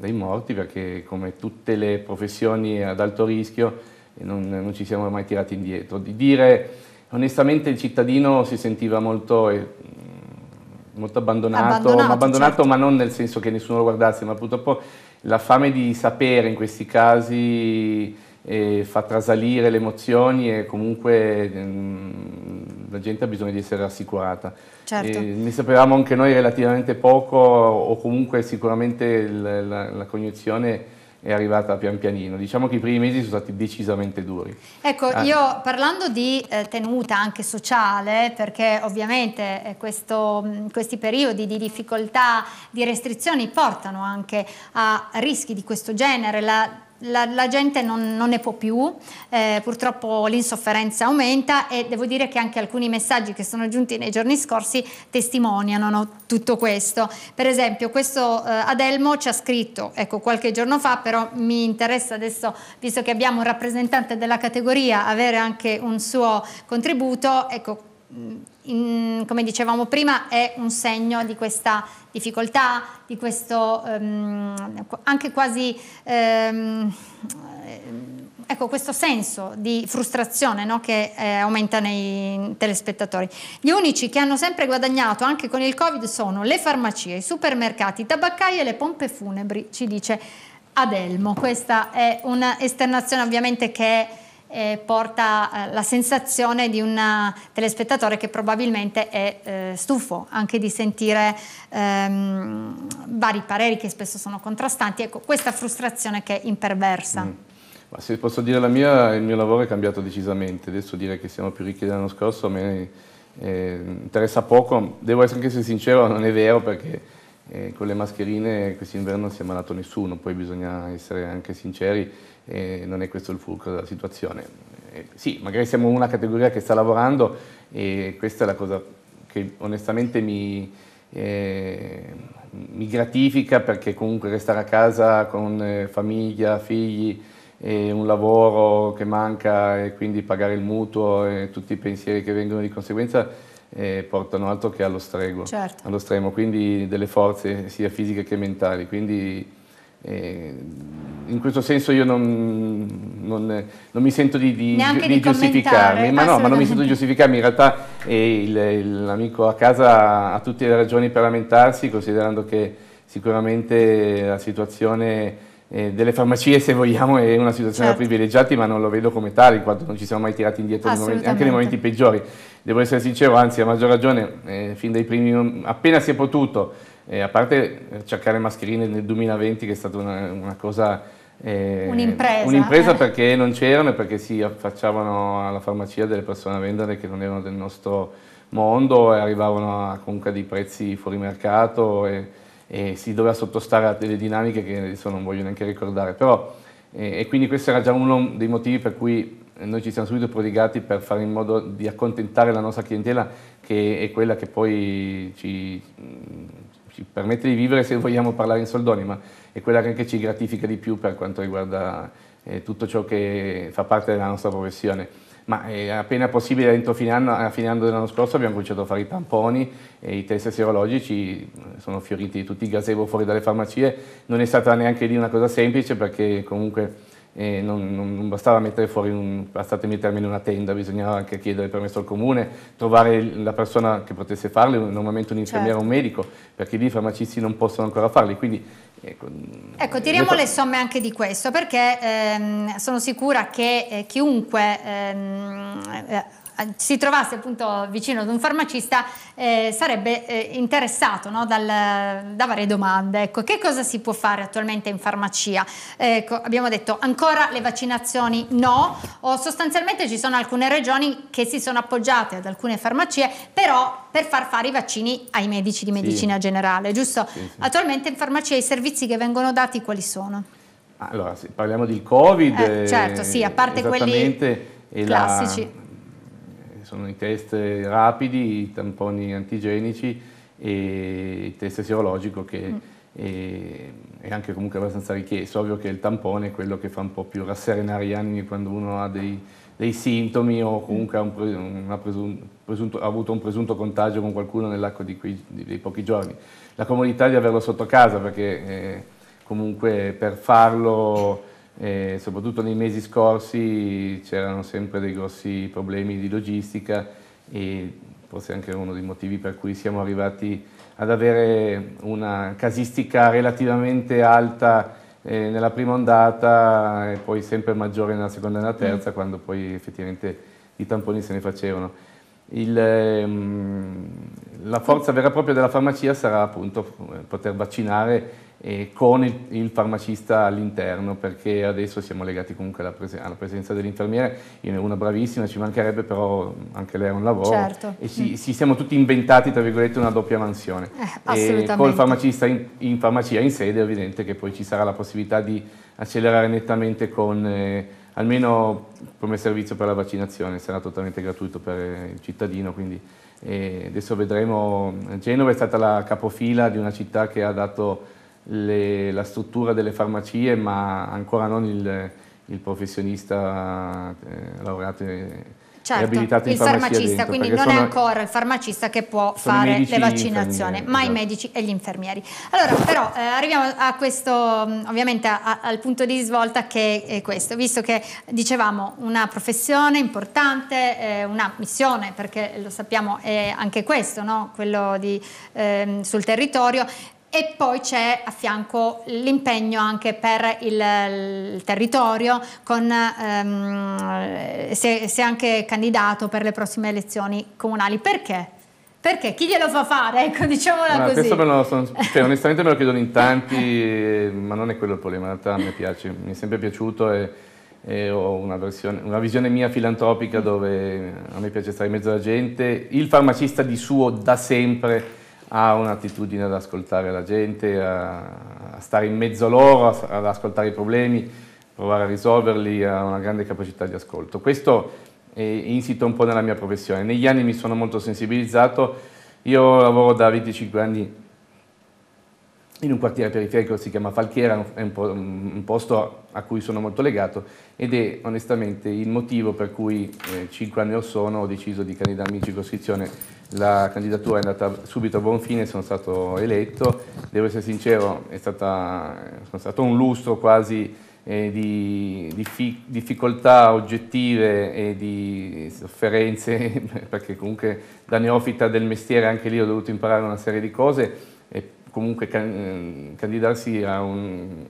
dei morti perché come tutte le professioni ad alto rischio eh, non, non, ci siamo mai tirati indietro. Di dire onestamente il cittadino si sentiva molto, eh, molto abbandonato, abbandonato, ma, abbandonato certo. ma non nel senso che nessuno lo guardasse, ma purtroppo la fame di sapere in questi casi fa trasalire le emozioni e comunque mm, la gente ha bisogno di essere rassicurata. Certo. ne sapevamo anche noi relativamente poco o comunque sicuramente la, la, la cognizione è arrivata pian pianino. Diciamo che i primi mesi sono stati decisamente duri. Ecco, ah. io parlando di eh, tenuta anche sociale, perché ovviamente eh, questo, mm, questi periodi di difficoltà, di restrizioni portano anche a rischi di questo genere, la la, la gente non, non, ne può più, eh, purtroppo l'insofferenza aumenta e devo dire che anche alcuni messaggi che sono giunti nei giorni scorsi testimoniano no, tutto questo. Per esempio questo eh, Adelmo ci ha scritto, ecco qualche giorno fa, però mi interessa adesso, visto che abbiamo un rappresentante della categoria, avere anche un suo contributo, ecco Mm, in, come dicevamo prima, è un segno di questa difficoltà, di questo ehm, anche quasi ehm, ehm, ecco, questo senso di frustrazione no? che eh, aumenta nei telespettatori. Gli unici che hanno sempre guadagnato anche con il Covid sono le farmacie, i supermercati, i tabaccai e le pompe funebri, ci dice Adelmo. Questa è un'esternazione ovviamente che è eh, porta eh, la sensazione di un eh, telespettatore che probabilmente è eh, stufo anche di sentire ehm, vari pareri che spesso sono contrastanti. Ecco, questa frustrazione che è imperversa. Mm. Ma se posso dire la mia, il mio lavoro è cambiato decisamente. Adesso dire che siamo più ricchi dell'anno scorso a me eh, interessa poco. Devo essere anche se sincero, non è vero perché... Eh, con le mascherine quest'inverno non si è ammalato nessuno, poi bisogna essere anche sinceri, eh, non è questo il fulcro della situazione. Eh, sì, magari siamo una categoria che sta lavorando e questa è la cosa che onestamente mi, eh, mi gratifica perché comunque restare a casa con eh, famiglia, figli, un lavoro che manca e quindi pagare il mutuo e tutti i pensieri che vengono di conseguenza eh, portano altro che allo strego, certo. allo stremo, quindi delle forze sia fisiche che mentali. Quindi eh, in questo senso io non, non, non mi sento di, di, di, di giustificarmi, ma no, ma non mi sento di giustificarmi, in realtà eh, l'amico a casa ha tutte le ragioni per lamentarsi, considerando che sicuramente la situazione eh, delle farmacie, se vogliamo, è una situazione certo. da privilegiati, ma non lo vedo come tale, in quanto non ci siamo mai tirati indietro nei momenti, anche nei momenti peggiori. Devo essere sincero, anzi, a maggior ragione, eh, fin dai primi, appena si è potuto, eh, a parte cercare mascherine nel 2020 che è stata una, una cosa... Eh, un'impresa. Un'impresa eh. perché non c'erano e perché si affacciavano alla farmacia delle persone a vendere che non erano del nostro mondo e arrivavano a, comunque a dei prezzi fuori mercato e, e, si doveva sottostare a delle dinamiche che adesso non voglio neanche ricordare. Però, eh, e quindi questo era già uno dei motivi per cui noi ci siamo subito prodigati per fare in modo di accontentare la nostra clientela che è quella che poi ci ci permette di vivere se vogliamo parlare in soldoni, ma è quella che anche ci gratifica di più per quanto riguarda eh, tutto ciò che fa parte della nostra professione ma eh, è appena possibile entro fine anno, a fine anno dell'anno scorso abbiamo cominciato a fare i tamponi e i test serologici sono fioriti tutti i gazebo fuori dalle farmacie, non è stata neanche lì una cosa semplice perché comunque e non, non, non, bastava mettere fuori, un, passatemi termine, una tenda, bisognava anche chiedere permesso al comune, trovare la persona che potesse farle, normalmente un infermiere o certo. un medico, perché lì i farmacisti non possono ancora farli. Quindi, ecco, ecco, tiriamo le somme anche di questo, perché ehm, sono sicura che eh, chiunque... Ehm, eh, si trovasse appunto vicino ad un farmacista eh, sarebbe eh, interessato no, dal, da varie domande. Ecco, che cosa si può fare attualmente in farmacia? Ecco, abbiamo detto ancora le vaccinazioni no, o sostanzialmente ci sono alcune regioni che si sono appoggiate ad alcune farmacie, però per far fare i vaccini ai medici di medicina sì. generale, giusto? Sì, sì. Attualmente in farmacia i servizi che vengono dati quali sono? Allora, se parliamo del Covid. Eh, certo, sì, a parte quelli classici. La sono i test rapidi, i tamponi antigenici e il test serologico che mm. è, è, anche comunque abbastanza richiesto. Ovvio che il tampone è quello che fa un po' più rasserenare gli animi quando uno ha dei, dei sintomi o comunque ha, un pre, una presunto, presunto, ha avuto un presunto contagio con qualcuno nell'arco di, di, dei pochi giorni. La comodità di averlo sotto casa perché eh, comunque per farlo e soprattutto nei mesi scorsi c'erano sempre dei grossi problemi di logistica e forse anche uno dei motivi per cui siamo arrivati ad avere una casistica relativamente alta eh, nella prima ondata e poi sempre maggiore nella seconda e nella terza mm. quando poi effettivamente i tamponi se ne facevano. Il, ehm, la forza vera e propria della farmacia sarà appunto eh, poter vaccinare eh, con il, farmacista all'interno perché adesso siamo legati comunque alla, presen alla presenza dell'infermiere, io ne ho una bravissima, ci mancherebbe però anche lei ha un lavoro certo. e ci, ci, mm. siamo tutti inventati tra virgolette una doppia mansione eh, con il farmacista in, in, farmacia in sede è evidente che poi ci sarà la possibilità di accelerare nettamente con... Eh, almeno come servizio per la vaccinazione, sarà totalmente gratuito per il cittadino. Quindi, eh, adesso vedremo, Genova è stata la capofila di una città che ha dato le, la struttura delle farmacie ma ancora non il, il professionista eh, laureato certo, abilitato in il farmacista, dentro, quindi non sono, è ancora il farmacista che può fare le vaccinazioni, ma i esatto. medici e gli infermieri. Allora, però eh, arriviamo a questo, mm, ovviamente a, al punto di svolta che è questo, visto che dicevamo una professione importante, eh, una missione, perché lo sappiamo è anche questo, no? quello di, eh, sul territorio, e poi c'è a fianco l'impegno anche per il, il territorio, con, ehm, se, se anche candidato per le prossime elezioni comunali. Perché? Perché chi glielo fa fare? Ecco, diciamola no, così. Lo, sono, cioè, onestamente me lo chiedono in tanti, ma non è quello il problema, in realtà mi piace, mi è sempre piaciuto e, e ho una, versione, una, visione mia filantropica dove a me piace stare in mezzo alla gente. Il farmacista di suo da sempre ha un'attitudine ad ascoltare la gente, a, stare in mezzo a loro, ad ascoltare i problemi, provare a risolverli, ha una grande capacità di ascolto. Questo è eh, insito un po' nella mia professione. Negli anni mi sono molto sensibilizzato, io lavoro da 25 anni in un quartiere periferico che si chiama Falchiera, è un, po un, posto a cui sono molto legato ed è onestamente il motivo per cui eh, 5 anni o sono ho deciso di candidarmi in circoscrizione la candidatura è andata subito a buon fine, sono stato eletto, devo essere sincero, è, stata, è stato un lustro quasi eh, di, di difficoltà oggettive e di sofferenze, perché comunque da neofita del mestiere anche lì ho dovuto imparare una serie di cose e comunque can, ehm, candidarsi a, un,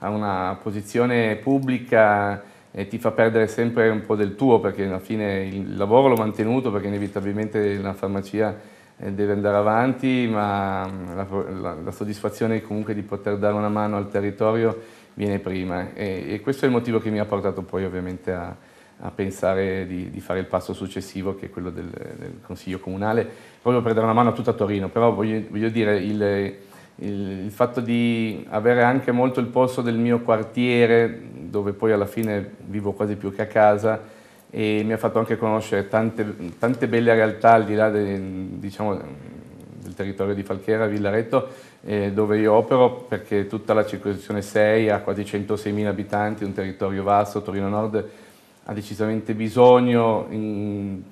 a una posizione pubblica e ti fa perdere sempre un po' del tuo perché alla fine il lavoro l'ho mantenuto perché inevitabilmente la farmacia eh, deve andare avanti, ma mm, la, la, la, soddisfazione comunque di poter dare una mano al territorio viene prima e, e questo è il motivo che mi ha portato poi ovviamente a, a pensare di, di, fare il passo successivo che è quello del, del, Consiglio Comunale, proprio per dare una mano a tutta Torino, però voglio, voglio dire il, il, il, fatto di avere anche molto il posto del mio quartiere, dove poi alla fine vivo quasi più che a casa, e mi ha fatto anche conoscere tante, tante belle realtà al di là de, diciamo, del territorio di Falchera, Villaretto, eh, dove io opero, perché tutta la circoscrizione 6 ha quasi 106.000 abitanti, un territorio vasto, Torino Nord ha decisamente bisogno, in,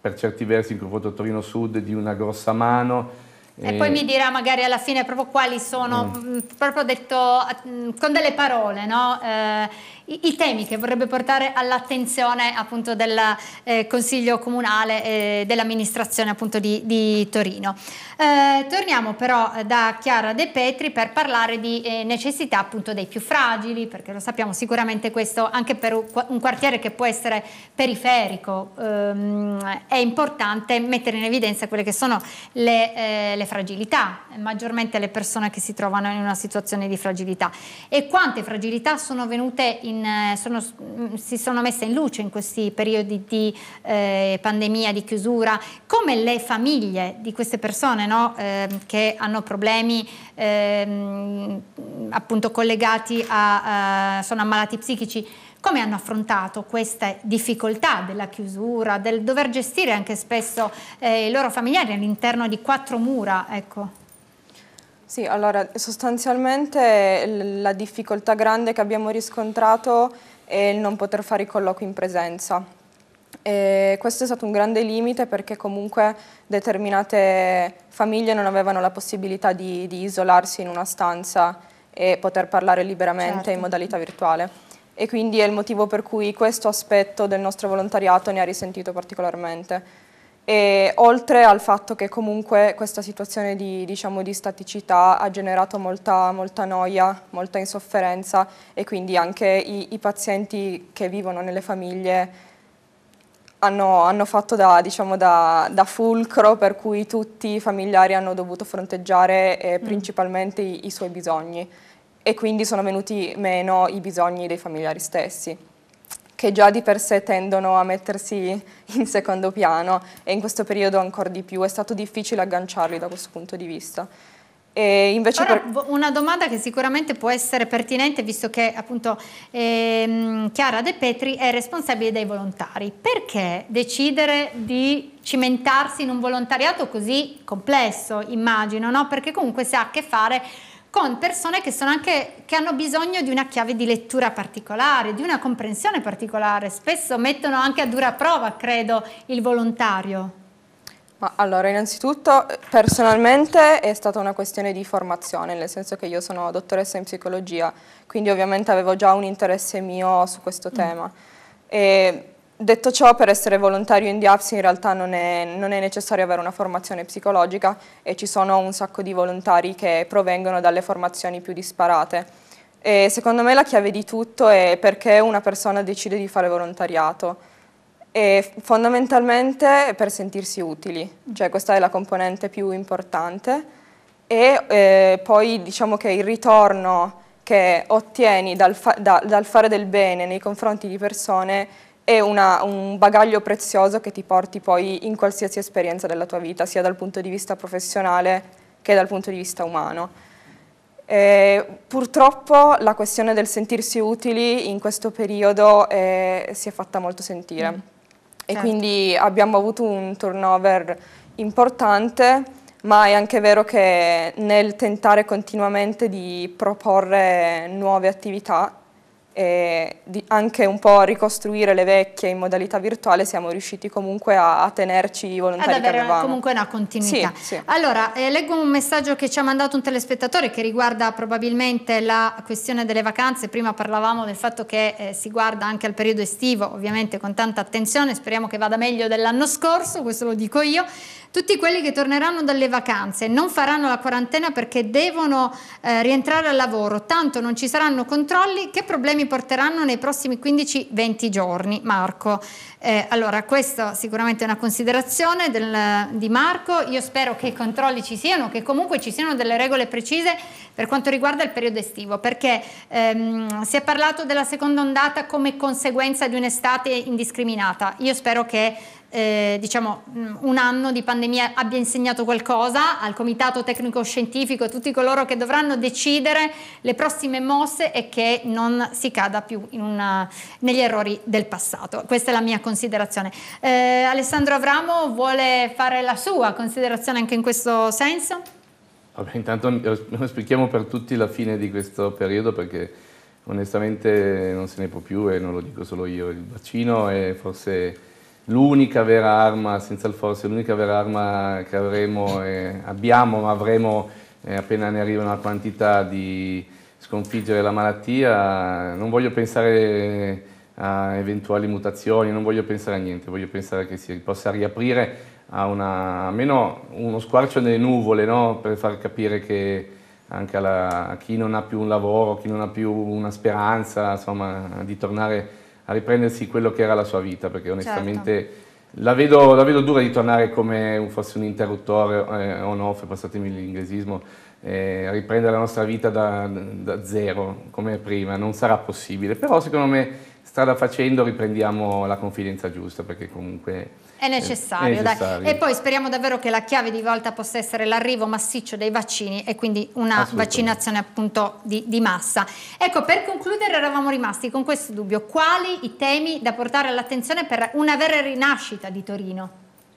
per certi versi in confronto a Torino Sud, di una grossa mano, e, poi eh. mi dirà magari alla fine proprio quali sono, mm. mm proprio detto mm, con delle parole, no? Eh, i, i temi che vorrebbe portare all'attenzione appunto del eh, Consiglio Comunale e eh, dell'amministrazione appunto di, di Torino. Eh, torniamo però eh, da Chiara De Petri per parlare di eh, necessità appunto dei più fragili, perché lo sappiamo sicuramente questo anche per un quartiere che può essere periferico, ehm, è importante mettere in evidenza quelle che sono le, eh, le fragilità, maggiormente le persone che si trovano in una situazione di fragilità e quante fragilità sono venute in in, eh, sono, mm, si sono messe in luce in questi periodi di eh, pandemia, di chiusura, come le famiglie di queste persone no? eh, che hanno problemi eh, appunto collegati a, a, sono ammalati psichici, come hanno affrontato queste difficoltà della chiusura, del dover gestire anche spesso eh, i loro familiari all'interno di quattro mura? Ecco. Sì, allora sostanzialmente la difficoltà grande che abbiamo riscontrato è il non poter fare i colloqui in presenza. E questo è stato un grande limite perché comunque determinate famiglie non avevano la possibilità di, di isolarsi in una stanza e poter parlare liberamente certo. in modalità virtuale. E quindi è il motivo per cui questo aspetto del nostro volontariato ne ha risentito particolarmente. E oltre al fatto che comunque questa situazione di, diciamo, di staticità ha generato molta, molta, noia, molta insofferenza e quindi anche i, i pazienti che vivono nelle famiglie hanno, hanno fatto da, diciamo, da, da, fulcro per cui tutti i familiari hanno dovuto fronteggiare eh, principalmente mm. i, i suoi bisogni e quindi sono venuti meno i bisogni dei familiari stessi che già di per sé tendono a mettersi in secondo piano e in questo periodo ancora di più. È stato difficile agganciarli da questo punto di vista. Per... Una domanda che sicuramente può essere pertinente visto che appunto ehm, Chiara De Petri è responsabile dei volontari. Perché decidere di cimentarsi in un volontariato così complesso, immagino, no? perché comunque si ha a che fare con persone che, anche, che, hanno bisogno di una chiave di lettura particolare, di una comprensione particolare, spesso mettono anche a dura prova, credo, il volontario. Ma allora, innanzitutto, eh, personalmente è stata una questione di formazione, nel senso che io sono dottoressa in psicologia, quindi ovviamente avevo già un interesse mio su questo mm. tema. E Detto ciò, per essere volontario in DIAFSI in realtà non è, non è, necessario avere una formazione psicologica e ci sono un sacco di volontari che provengono dalle formazioni più disparate. E secondo me la chiave di tutto è perché una persona decide di fare volontariato e fondamentalmente per sentirsi utili, cioè questa è la componente più importante e eh, poi diciamo che il ritorno che ottieni dal, fa, da, dal fare del bene nei confronti di persone è una, un bagaglio prezioso che ti porti poi in qualsiasi esperienza della tua vita, sia dal punto di vista professionale che dal punto di vista umano. E purtroppo la questione del sentirsi utili in questo periodo eh, si è fatta molto sentire mm. e certo. quindi abbiamo avuto un turnover importante, ma è anche vero che nel tentare continuamente di proporre nuove attività e anche un po' ricostruire le vecchie in modalità virtuale siamo riusciti comunque a, a tenerci volontari Ad avere che comunque una continuità. Sì, sì. Allora, eh, leggo un messaggio che ci ha mandato un telespettatore che riguarda probabilmente la questione delle vacanze, prima parlavamo del fatto che eh, si guarda anche al periodo estivo, ovviamente con tanta attenzione, speriamo che vada meglio dell'anno scorso, questo lo dico io tutti quelli che torneranno dalle vacanze non faranno la quarantena perché devono eh, rientrare al lavoro, tanto non ci saranno controlli, che problemi porteranno nei prossimi 15-20 giorni? Marco, eh, allora, questa sicuramente è una considerazione del, di Marco. Io spero che i controlli ci siano, che comunque ci siano delle regole precise per quanto riguarda il periodo estivo, perché ehm, si è parlato della seconda ondata come conseguenza di un'estate indiscriminata. Io spero che eh, diciamo, mm, un anno di pandemia abbia insegnato qualcosa al comitato tecnico scientifico e tutti coloro che dovranno decidere le prossime mosse e che non si cada più una, negli errori del passato. Questa è la mia considerazione considerazione. Eh, Alessandro Avramo vuole fare la sua considerazione anche in questo senso? Vabbè, intanto spieghiamo per tutti la fine di questo periodo perché onestamente non se ne può più e non lo dico solo io, il vaccino è forse l'unica vera arma, senza il forse, l'unica vera arma che avremo, e abbiamo ma avremo eh, appena ne arriva una quantità di sconfiggere la malattia, non voglio pensare a eventuali mutazioni, non voglio pensare a niente, voglio pensare che si possa riaprire a, una, almeno uno squarcio nelle nuvole no? per far capire che anche alla, a chi non ha più un lavoro, chi non ha più una speranza insomma, di tornare a riprendersi quello che era la sua vita, perché onestamente certo. la, vedo, la, vedo, dura di tornare come fosse un interruttore eh, on-off, passatemi l'inglesismo, eh, riprendere la nostra vita da, da zero come prima, non sarà possibile, però secondo me strada facendo riprendiamo la confidenza giusta perché comunque è necessario, è necessario. e poi speriamo davvero che la chiave di volta possa essere l'arrivo massiccio dei vaccini e quindi una vaccinazione appunto di, di, massa ecco per concludere eravamo rimasti con questo dubbio quali i temi da portare all'attenzione per una vera rinascita di Torino?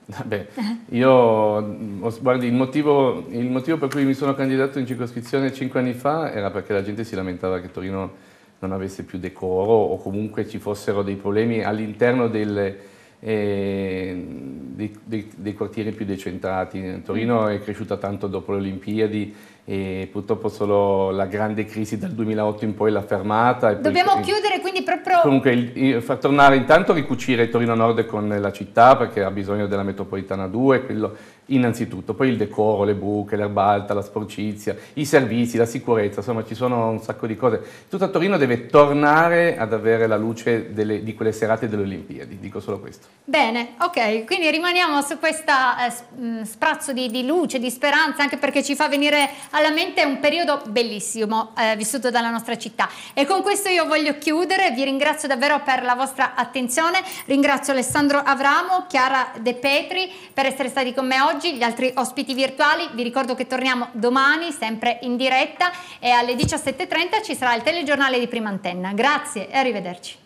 Vabbè, io mm, guardi, il motivo, il motivo per cui mi sono candidato in circoscrizione cinque anni fa era perché la gente si lamentava che Torino non avesse più decoro o comunque ci fossero dei problemi all'interno delle, eh, dei, dei, dei, quartieri più decentrati. Torino è cresciuta tanto dopo le Olimpiadi e purtroppo solo la grande crisi dal 2008 in poi l'ha fermata. Dobbiamo poi... chiudere quindi proprio... Comunque, far tornare intanto ricucire Torino Nord con la città perché ha bisogno della metropolitana 2, quello innanzitutto, poi il decoro, le buche, l'erbalta, la sporcizia, i servizi, la sicurezza, insomma ci sono un sacco di cose. Tutta Torino deve tornare ad avere la luce delle, di quelle serate delle Olimpiadi, dico solo questo. Bene, ok, quindi rimaniamo su questo eh, mm, sprazzo di, di luce, di speranza, anche perché ci fa venire alla mente è un periodo bellissimo eh, vissuto dalla nostra città. E con questo io voglio chiudere, vi ringrazio davvero per la vostra attenzione, ringrazio Alessandro Avramo, Chiara De Petri per essere stati con me oggi, gli altri ospiti virtuali, vi ricordo che torniamo domani sempre in diretta e alle 17.30 ci sarà il telegiornale di prima antenna. Grazie e arrivederci.